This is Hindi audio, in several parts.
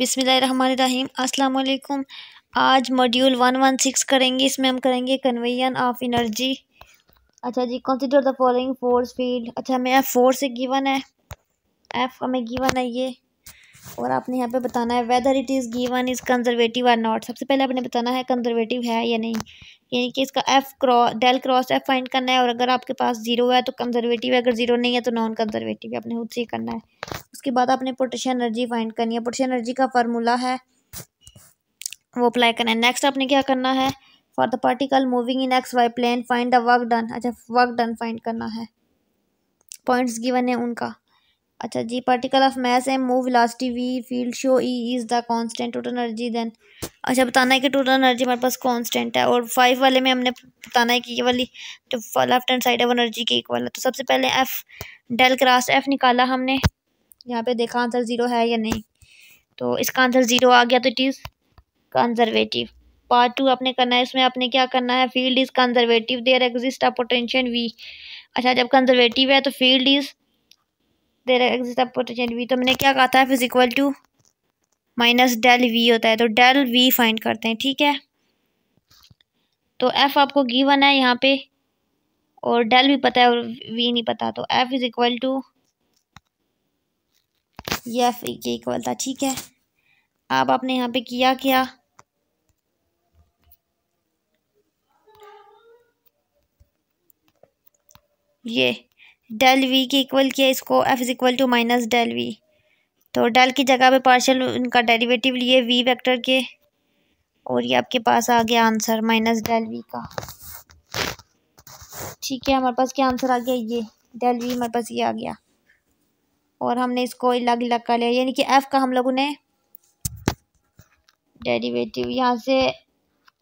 बिसमीम अल्लाम आज मॉड्यूल वन वन सिक्स करेंगे इसमें हम करेंगे कन्वेयन ऑफ एनर्जी अच्छा जी consider the following force field अच्छा हमें एफ़ फोर से गिवन है एफ़ हमें गिवन है ये और आपने यहाँ पे बताना है whether it is given is conservative or not सबसे पहले आपने बताना है कंजर्वेटिव है या नहीं यानी कि इसका एफ क्रॉ डेल क्रॉस एफ फाइंड करना है और अगर आपके पास जीरो है तो कंजर्वेटिव है अगर जीरो नहीं है तो नॉन कंजर्वेटिव आपने खुद से करना है उसके बाद आपने पोटेशियम एनर्जी फाइंड करनी है पोटेशियम एनर्जी का फार्मूला है वो अप्लाई करना है नेक्स्ट आपने क्या करना है for the particle moving in X Y plane find the work done अच्छा वर्क डन फाइंड करना है पॉइंट्स गिवन है उनका अच्छा जी particle of mass M move velocity V field show E is the constant total energy then अच्छा बताना है कि टोटल एनर्जी हमारे पास कांस्टेंट है और फाइव वाले में हमने बताना है कि ये वाली जो तो लेफ्ट हैंड साइड है वो एनर्जी के इक्वल है तो सबसे पहले एफ़ डेल क्रास एफ़ निकाला हमने यहाँ पे देखा आंसर ज़ीरो है या नहीं तो इसका आंसर ज़ीरो आ गया तो it is conservative part two आपने करना है इसमें आपने क्या करना है field is conservative there exist a potential V अच्छा जब कंजरवेटिव है तो field is there exist potential V तो मैंने क्या कहा था F is equal to minus del V होता है तो डेल वी फाइंड करते हैं ठीक है तो एफ़ आपको गिवन है यहाँ पे और डेल भी पता है और वी नहीं पता तो एफ़ इज़ इक्वल टू ये एफ के इक्वल था ठीक है अब आपने यहाँ पे किया क्या ये डेल वी के इक्वल किया इसको F is equal to minus del V तो डेल की जगह पे पार्शल उनका डेरिवेटिव लिए वी वेक्टर के और ये आपके पास आ गया आंसर माइनस डेल वी का ठीक है हमारे पास क्या आंसर आ गया ये डेल वी हमारे पास ये आ गया और हमने इसको अलग अलग कर लिया यानी कि एफ़ का हम लोगों ने डेरिवेटिव यहाँ से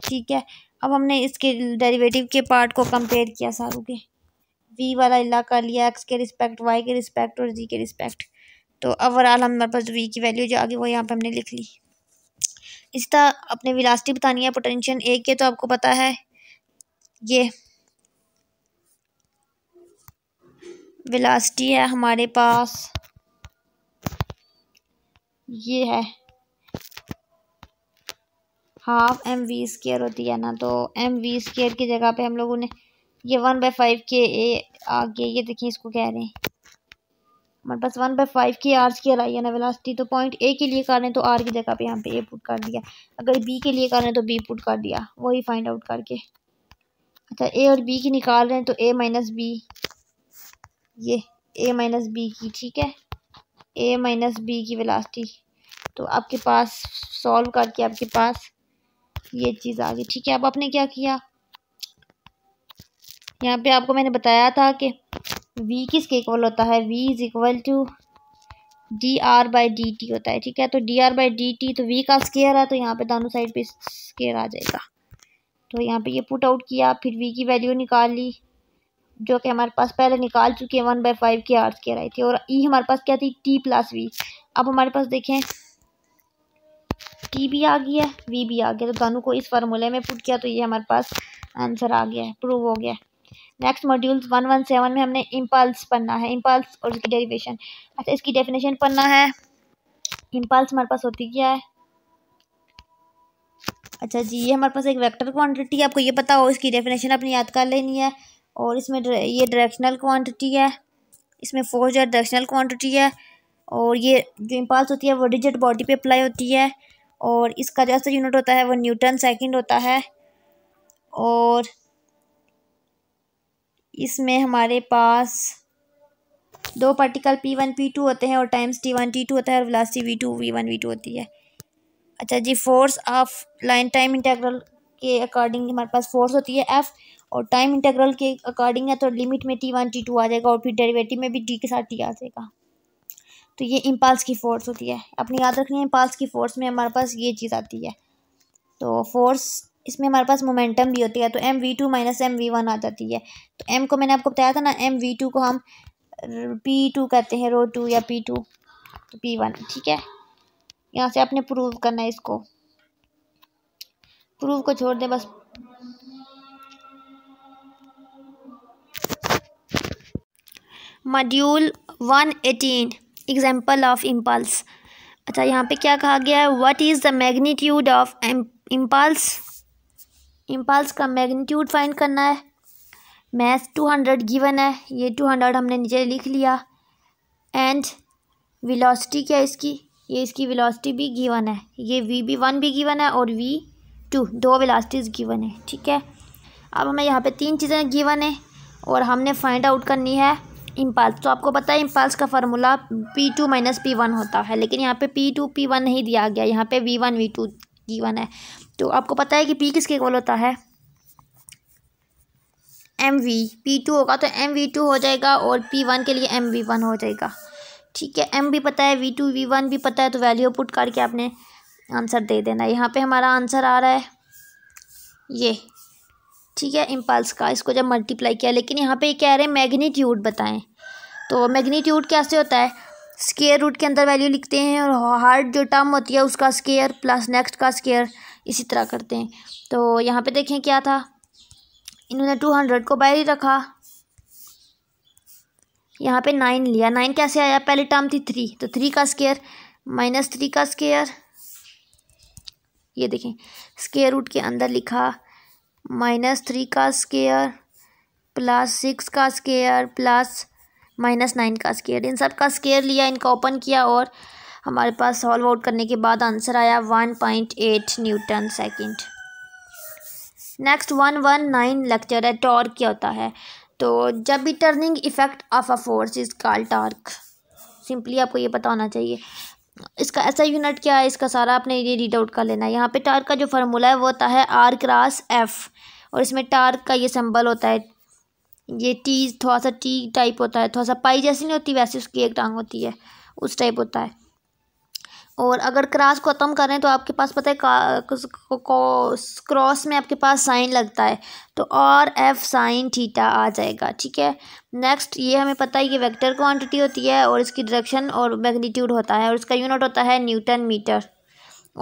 ठीक है अब हमने इसके डेरिवेटिव के पार्ट को कंपेयर किया सारों के वी वाला इलाका लिया एक्स के रिस्पेक्ट वाई के रिस्पेक्ट और जी के रिस्पेक्ट तो ओवरऑल हमारे पास वी की वैल्यू जो आ गई वो यहाँ पर हमने लिख ली इस तरह अपने विलासिटी बतानी है पोटेंशियल ए के तो आपको पता है ये विलासिटी है हमारे पास ये है हाफ एम वी स्केयर होती है ना तो एम वी स्केयर की जगह पे हम लोगों ने ये वन बाई फाइव के ए आगे ये देखिए इसको कह रहे हैं हमारे पास वन बाई फाइव के आर स्केयर आई है ना वेलासिटी तो पॉइंट ए के लिए कर रहे हैं तो आर की जगह पे यहाँ पे ए पुट कर दिया अगर बी के लिए कर रहे हैं तो बी पुट कर दिया वही फाइंड आउट करके अच्छा ए और बी की निकाल रहे हैं तो ए माइनस बी ये ए माइनस बी की ठीक है ए माइनस बी की वेलासिटी तो आपके पास सॉल्व करके आपके पास ये चीज़ आ गई ठीक है अब आपने क्या किया यहाँ पे आपको मैंने बताया था कि वी किसके इक्वल होता है V is equal to D R by D T होता है ठीक है तो D R by D T तो वी का स्केयर है तो यहाँ पे दोनों साइड पे स्केयर आ जाएगा तो यहाँ पे ये पुट आउट किया फिर वी की वैल्यू निकाल ली जो कि हमारे पास पहले निकाल चुके हैं वन बाई फाइव की आर स्केयर आई थी और ई e हमारे पास क्या थी टी प्लस वी अब हमारे पास देखें टी भी आ गया वी भी आ गया तो दोनों को इस फार्मूले में पुट किया तो ये हमारे पास आंसर आ गया है प्रूव हो गया है next modules one one seven में हमने इम्पल्स पढ़ना है इम्पल्स और उसकी डेरिवेशन अच्छा इसकी डेफिनेशन पढ़ना है इम्पल्स हमारे पास होती क्या है अच्छा जी ये हमारे पास एक वेक्टर क्वांटिटी है आपको ये पता हो इसकी डेफिनेशन अपनी याद कर लेनी है और इसमें ये डायरेक्शनल क्वांटिटी है इसमें फोर्स या डायरेक्शनल क्वांटिटी है और ये जो इम्पल्स होती है वो डिजिट बॉडी पे अप्लाई होती है और इसका जो यूनिट होता है वो न्यूटन सेकेंड होता है और इसमें हमारे पास दो particle P one P two होते हैं और times T one T two होता है और velocity V two V one V two होती है अच्छा जी force of line time integral के अकॉर्डिंग हमारे पास फोर्स होती है एफ़ और टाइम इंटीग्रल के अकॉर्डिंग है तो लिमिट में टी वन टी टू आ जाएगा और फिर डेरिवेटिव में भी टी के साथ टी आ जाएगा तो ये इम्पल्स की फोर्स होती है अपने याद रखनी है इम्पाल्स की फोर्स में हमारे पास ये चीज़ आती है तो फोर्स इसमें हमारे पास मोमेंटम भी होती है तो M V two minus M V one आ जाती है तो एम को मैंने आपको बताया था ना एम वी टू को हम पी टू कहते हैं रो टू या पी टू तो पी वन ठीक है यहाँ से आपने प्रूव करना है इसको प्रूव को छोड़ दें बस module one eighteen example of impulse अच्छा यहाँ पे क्या कहा गया है what is the magnitude of impulse impulse का मैग्नीट्यूड फाइंड करना है मैथ टू हंड्रेड गिवन है ये टू हंड्रेड हमने नीचे लिख लिया एंड वेलोसिटी क्या है इसकी ये इसकी वेलोसिटी भी गिवन है ये वी बी वन भी गिवन है और वी टू दो वेलोसिटीज़ गिवन है ठीक है अब हमें यहाँ पे तीन चीज़ें गिवन है और हमने फाइंड आउट करनी है इम्पल्स तो आपको पता है इम्पल्स का formula P two minus P one होता है लेकिन यहाँ पे पी टू पी वन नहीं दिया गया यहाँ पे V one V two given है तो आपको पता है कि पी किसके इक्वल होता है एम वी पी टू होगा तो एम वी टू हो जाएगा और पी वन के लिए एम वी वन हो जाएगा ठीक है एम भी पता है वी टू वी वन भी पता है तो वैल्यू पुट करके आपने आंसर दे देना यहाँ पे हमारा आंसर आ रहा है ये ठीक है इम्पल्स का इसको जब मल्टीप्लाई किया लेकिन यहाँ पे ये कह रहे हैं मैग्नीट्यूड बताएं तो मैग्नीट्यूड कैसे होता है स्केयर रूट के अंदर वैल्यू लिखते हैं और हार्ड जो टर्म होती है उसका स्केयर प्लस नेक्स्ट का स्केयर इसी तरह करते हैं तो यहाँ पे देखें क्या था इन्होंने टू हंड्रेड को बाहर ही रखा यहाँ पे नाइन लिया नाइन कैसे आया पहले टर्म थी थ्री तो थ्री का स्केयर माइनस थ्री का स्केयर ये देखें स्केयर रूट के अंदर लिखा माइनस थ्री का स्केयर प्लस सिक्स का स्केयर प्लस माइनस नाइन का स्केयर इन सब का स्केयर लिया इनका ओपन किया और हमारे पास सॉल्व आउट करने के बाद आंसर आया one point eight newton second next one one nine lecture है टॉर्क क्या होता है तो जब भी turning effect of a force is call torque simply आपको ये पता होना चाहिए इसका ऐसा यूनिट क्या है इसका सारा आपने ये रीड आउट कर लेना है यहाँ पे टार्क का जो फार्मूला है वो होता है आर क्रास एफ़ और इसमें टार्क का ये सिंबल होता है ये टी थोड़ा सा टी टाइप होता है थोड़ा सा पाई जैसी नहीं होती वैसे उसकी एक टांग होती है उस टाइप होता है और अगर क्रास को ख़त्म करें तो आपके पास पता है क्रॉस में आपके पास साइन लगता है तो और एफ साइन थीटा आ जाएगा ठीक है नेक्स्ट ये हमें पता है ये वेक्टर क्वांटिटी होती है और इसकी डायरेक्शन और मैग्नीट्यूड होता है और इसका यूनिट होता है न्यूटन मीटर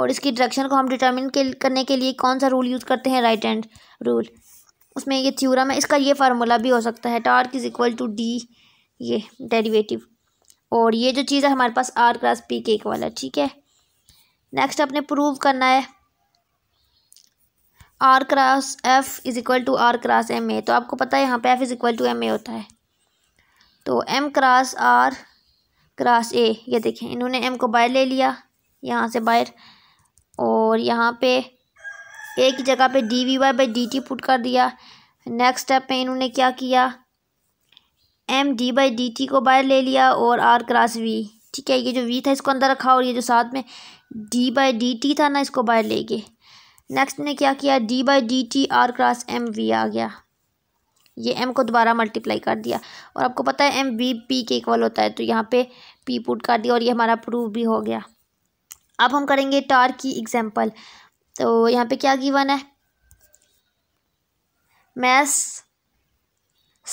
और इसकी डायरेक्शन को हम डिटर्मिन करने के लिए कौन सा रूल यूज़ करते हैं राइट हैंड रूल उसमें ये थ्योरम है इसका ये फार्मूला भी हो सकता है torque is equal to D ये डेरिवेटिव और ये जो चीज़ है हमारे पास आर क्रास पी के इक्वल है ठीक है नेक्स्ट आपने प्रूव करना है R cross F is equal to R cross M A तो आपको पता है यहाँ पे F is equal to M A होता है तो M cross R cross A ये देखें इन्होंने एम को बाहर ले लिया यहाँ से बाहर और यहाँ पे ए की जगह पे D V Y by D T put कर दिया नेक्स्ट स्टेप में इन्होंने क्या किया M D by D T को बाहर ले लिया और आर क्रॉस वी ठीक है ये जो वी था इसको अंदर रखा और ये जो साथ में डी बाई डी टी था ना इसको बाहर ले गए नेक्स्ट ने क्या किया D by D T R cross M V आ गया ये एम को दोबारा मल्टीप्लाई कर दिया और आपको पता है एम वी पी के इक्वल होता है तो यहाँ पे पी पुट कर दिया और ये हमारा प्रूव भी हो गया अब हम करेंगे टार की एग्जांपल तो यहाँ पे क्या गिवन है मैथ्स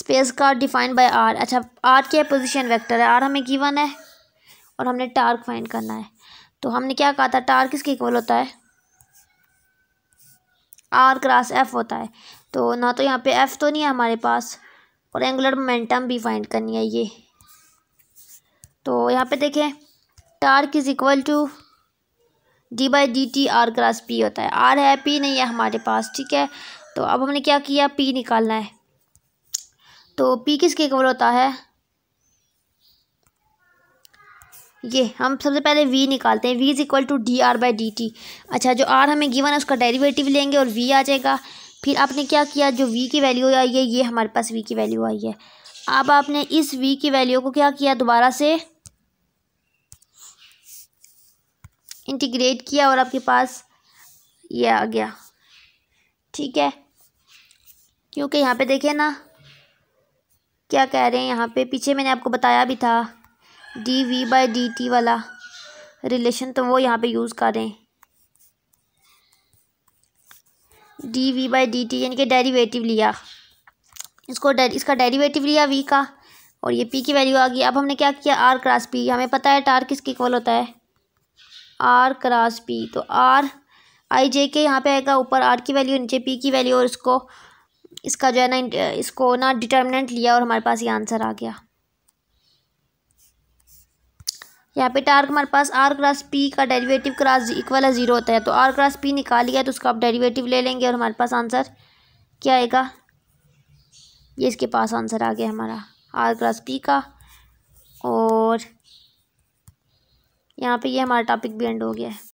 स्पेस का डिफाइंड बाय आर अच्छा आर क्या पोजीशन वेक्टर है आर हमें गिवन है और हमने टार्क फाइंड करना है तो हमने क्या कहा था टार्क किसके इक्वल होता है आर क्रास एफ होता है तो ना तो यहाँ पे एफ तो नहीं है हमारे पास और एंगुलर मोमेंटम भी फाइंड करनी है ये तो यहाँ पे देखें torque is equal to D by D T R cross P होता है आर है पी नहीं है हमारे पास ठीक है तो अब हमने क्या किया पी निकालना है तो पी किसके कवर होता है ये हम सबसे पहले वी निकालते हैं V is equal to D R by D T अच्छा जो आर हमें गिवन है उसका डेरिवेटिव लेंगे और वी आ जाएगा फिर आपने क्या किया जो वी की वैल्यू आई है ये हमारे पास वी की वैल्यू आई है अब आपने इस वी की वैल्यू को क्या किया दोबारा से इंटीग्रेट किया और आपके पास ये आ गया ठीक है क्योंकि यहाँ पे देखें ना क्या कह रहे हैं यहाँ पे पीछे मैंने आपको बताया भी था D V by D T वाला रिलेशन तो वो यहाँ पे यूज़ कर रहे हैं D V by D T यानी कि डेरीवेटिव लिया इसको डेर, इसका डेरीवेटिव लिया वी का और ये पी की वैल्यू आ गई अब हमने क्या किया आर क्रास पी हमें पता है टार किसके इक्वल होता है आर क्रास पी तो आर आई जे के यहाँ पे आएगा ऊपर आर की वैल्यू नीचे पी की वैल्यू और इसको इसका जो है ना इसको ना डिटर्मिनेंट लिया और हमारे पास ये आंसर आ गया यहाँ पे टार हमारे पास आर क्रॉस पी का डेरिवेटिव क्रॉस इक्वल है ज़ीरो होता है तो आर क्रॉस पी निकाल लिया तो उसका आप डेरिवेटिव ले लेंगे और हमारे पास आंसर क्या आएगा ये इसके पास आंसर आ गया हमारा आर क्रॉस पी का और यहाँ पे ये यह हमारा टॉपिक भी एंड हो गया है